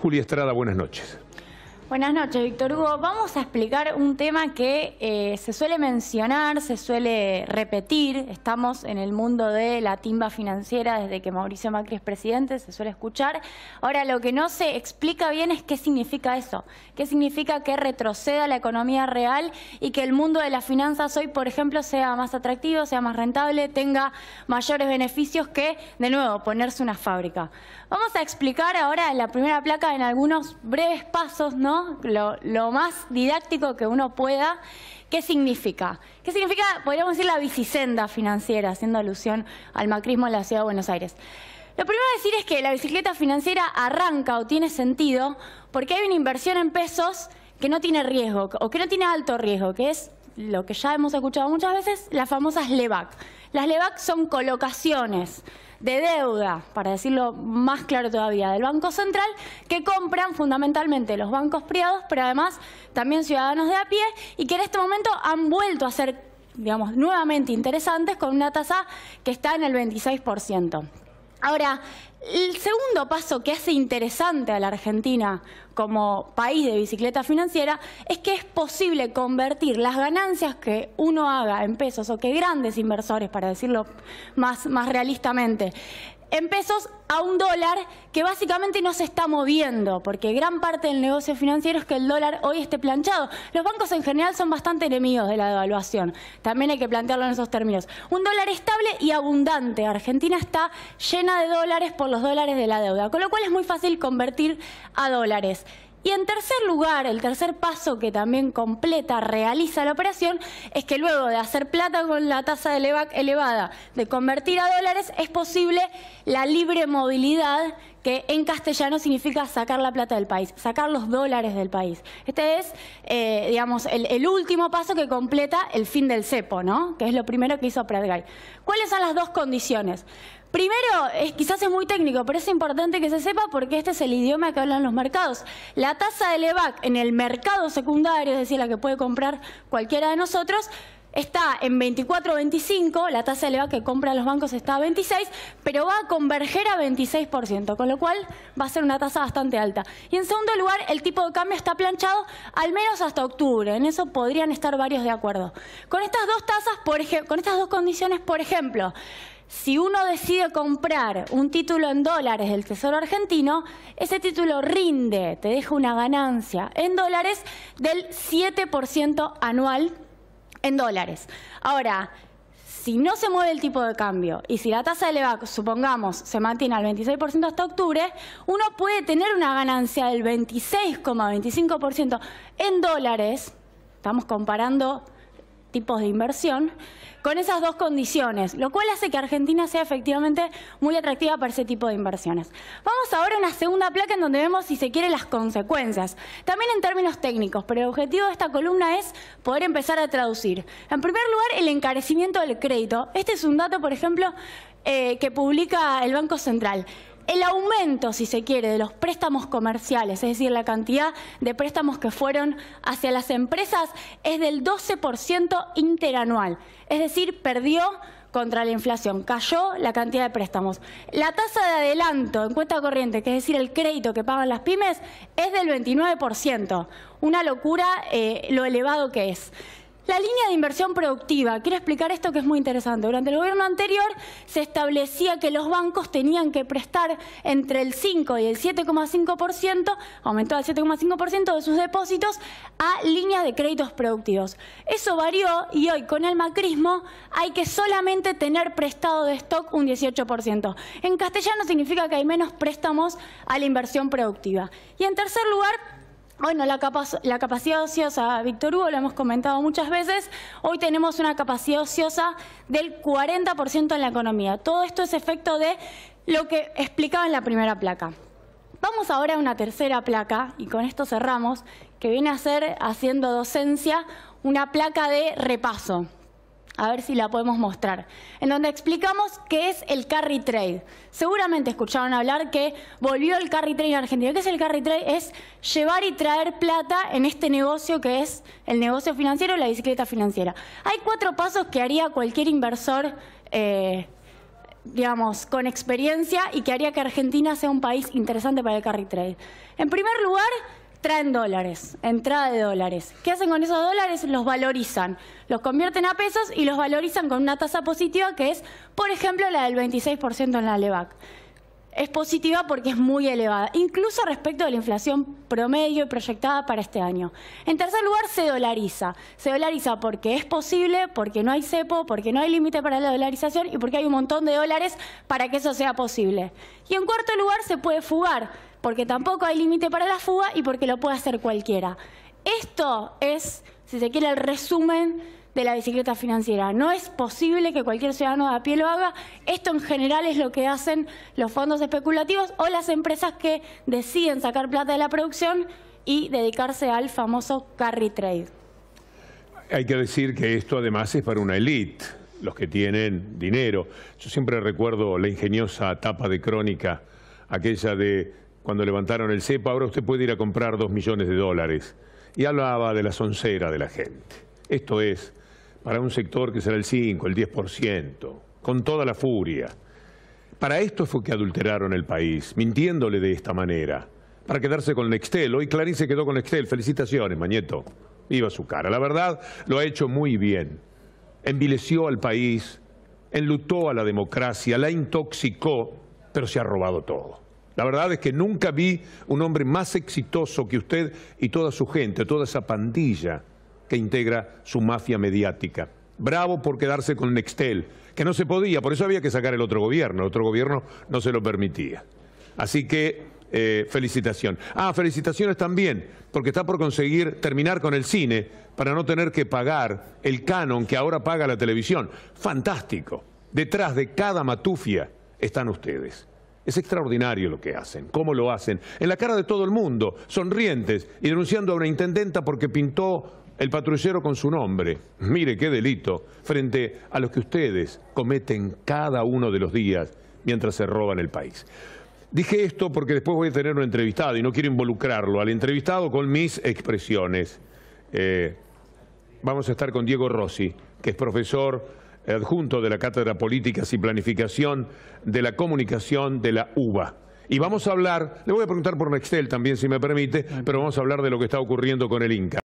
Julia Estrada, buenas noches. Buenas noches, Víctor Hugo. Vamos a explicar un tema que eh, se suele mencionar, se suele repetir. Estamos en el mundo de la timba financiera desde que Mauricio Macri es presidente, se suele escuchar. Ahora, lo que no se explica bien es qué significa eso. ¿Qué significa que retroceda la economía real y que el mundo de las finanzas hoy, por ejemplo, sea más atractivo, sea más rentable, tenga mayores beneficios que, de nuevo, ponerse una fábrica? Vamos a explicar ahora la primera placa en algunos breves pasos, ¿no? Lo, más didáctico que uno pueda. ¿Qué significa? ¿Qué significa, podríamos decir, la bicicenda financiera, haciendo alusión al macrismo en la ciudad de Buenos Aires? Lo primero a decir es que la bicicleta financiera arranca o tiene sentido porque hay una inversión en pesos que no tiene riesgo o que no tiene alto riesgo, que es lo que ya hemos escuchado muchas veces, las famosas LEVAC. Las LEVAC son colocaciones de deuda, para decirlo más claro todavía, del Banco Central, que compran fundamentalmente los bancos privados, pero además también ciudadanos de a pie, y que en este momento han vuelto a ser, digamos, nuevamente interesantes con una tasa que está en el 26%. Ahora, el segundo paso que hace interesante a la Argentina como país de bicicleta financiera es que es posible convertir las ganancias que uno haga en pesos o que grandes inversores, para decirlo más, más realistamente, en pesos a un dólar que básicamente no se está moviendo, porque gran parte del negocio financiero es que el dólar hoy esté planchado. Los bancos en general son bastante enemigos de la devaluación, también hay que plantearlo en esos términos. Un dólar estable y abundante. Argentina está llena de dólares por los dólares de la deuda, con lo cual es muy fácil convertir a dólares. Y en tercer lugar, el tercer paso que también completa, realiza la operación, es que luego de hacer plata con la tasa de LEVAC elevada, de convertir a dólares, es posible la libre movilidad, que en castellano significa sacar la plata del país, sacar los dólares del país. Este es, eh, digamos, el, último paso que completa el fin del cepo, ¿no? Que es lo primero que hizo Pradgay. ¿Cuáles son las dos condiciones? Primero, quizás es muy técnico, pero es importante que se sepa porque este es el idioma que hablan los mercados. La tasa de LEVAC en el mercado secundario, es decir, la que puede comprar cualquiera de nosotros, está en 24 o 25, la tasa de LEVAC que compran los bancos está a 26, pero va a converger a 26%, con lo cual va a ser una tasa bastante alta. Y en segundo lugar, el tipo de cambio está planchado al menos hasta octubre, en eso podrían estar varios de acuerdo. Con estas dos tasas, por con estas dos condiciones, por ejemplo, si uno decide comprar un título en dólares del Tesoro argentino, ese título rinde, te deja una ganancia en dólares del 7% anual en dólares. Ahora, si no se mueve el tipo de cambio y si la tasa de LEVAC, supongamos, se mantiene al 26% hasta octubre, uno puede tener una ganancia del 26,25% en dólares. Estamos comparando tipos de inversión, con esas dos condiciones, lo cual hace que Argentina sea efectivamente muy atractiva para ese tipo de inversiones. Vamos ahora a una segunda placa en donde vemos, si se quiere, las consecuencias, también en términos técnicos, pero el objetivo de esta columna es poder empezar a traducir. En primer lugar, el encarecimiento del crédito. Este es un dato, por ejemplo, eh, que publica el Banco Central el aumento, si se quiere, de los préstamos comerciales, es decir, la cantidad de préstamos que fueron hacia las empresas, es del 12% interanual. Es decir, perdió contra la inflación, cayó la cantidad de préstamos. La tasa de adelanto en cuenta corriente, que es decir, el crédito que pagan las pymes, es del 29%. Una locura eh, lo elevado que es. La línea de inversión productiva, quiero explicar esto que es muy interesante. Durante el gobierno anterior se establecía que los bancos tenían que prestar entre el 5 y el 7,5%, aumentó al 7,5% de sus depósitos a líneas de créditos productivos. Eso varió y hoy con el macrismo hay que solamente tener prestado de stock un 18%. En castellano significa que hay menos préstamos a la inversión productiva. Y en tercer lugar, bueno, la, capacidad ociosa, Víctor Hugo, lo hemos comentado muchas veces, hoy tenemos una capacidad ociosa del 40% en la economía. Todo esto es efecto de lo que explicaba en la primera placa. Vamos ahora a una tercera placa, y con esto cerramos, que viene a ser, haciendo docencia, una placa de repaso a ver si la podemos mostrar, en donde explicamos qué es el carry trade. Seguramente escucharon hablar que volvió el carry trade en Argentina. ¿Qué es el carry trade? Es llevar y traer plata en este negocio que es el negocio financiero, la bicicleta financiera. Hay cuatro pasos que haría cualquier inversor. Eh, digamos, con experiencia y que haría que Argentina sea un país interesante para el carry trade. En primer lugar, traen dólares, entrada de dólares. ¿Qué hacen con esos dólares? Los valorizan, los convierten a pesos y los valorizan con una tasa positiva que es, por ejemplo, la del 26% en la LEVAC. Es positiva porque es muy elevada, incluso respecto de la inflación promedio y proyectada para este año. En tercer lugar, se dolariza. Se dolariza porque es posible, porque no hay cepo, porque no hay límite para la dolarización y porque hay un montón de dólares para que eso sea posible. Y en cuarto lugar, se puede fugar porque tampoco hay límite para la fuga y porque lo puede hacer cualquiera. Esto es, si se quiere, el resumen de la bicicleta financiera. No es posible que cualquier ciudadano de a pie lo haga. Esto en general es lo que hacen los fondos especulativos o las empresas que deciden sacar plata de la producción y dedicarse al famoso carry trade. Hay que decir que esto además es para una élite, los que tienen dinero. Yo siempre recuerdo la ingeniosa tapa de crónica, aquella de cuando levantaron el cepo, ahora usted puede ir a comprar dos millones de dólares. Y hablaba de la soncera de la gente. Esto es, para un sector que será el 5, el 10%, con toda la furia. Para esto fue que adulteraron el país, mintiéndole de esta manera, para quedarse con Nextel. Hoy Clarín se quedó con Nextel. Felicitaciones, Mañeto. Iba su cara. La verdad, lo ha hecho muy bien. Envileció al país, enlutó a la democracia, la intoxicó, pero se ha robado todo. La verdad es que nunca vi un hombre más exitoso que usted y toda su gente, toda esa pandilla que integra su mafia mediática. Bravo por quedarse con Nextel, que no se podía, por eso había que sacar el otro gobierno, el otro gobierno no se lo permitía. Así que eh, felicitación. Ah, felicitaciones también, porque está por conseguir terminar con el cine para no tener que pagar el canon que ahora paga la televisión. Fantástico. Detrás de cada matufia están ustedes. Es extraordinario lo que hacen, cómo lo hacen, en la cara de todo el mundo, sonrientes y denunciando a una intendenta porque pintó el patrullero con su nombre. Mire qué delito, frente a los que ustedes cometen cada uno de los días mientras se roban el país. Dije esto porque después voy a tener un entrevistado y no quiero involucrarlo al entrevistado con mis expresiones. Eh, vamos a estar con Diego Rossi, que es profesor adjunto de la Cátedra Políticas y Planificación de la Comunicación de la UBA. Y vamos a hablar, le voy a preguntar por Nextel también, si me permite, pero vamos a hablar de lo que está ocurriendo con el Inca.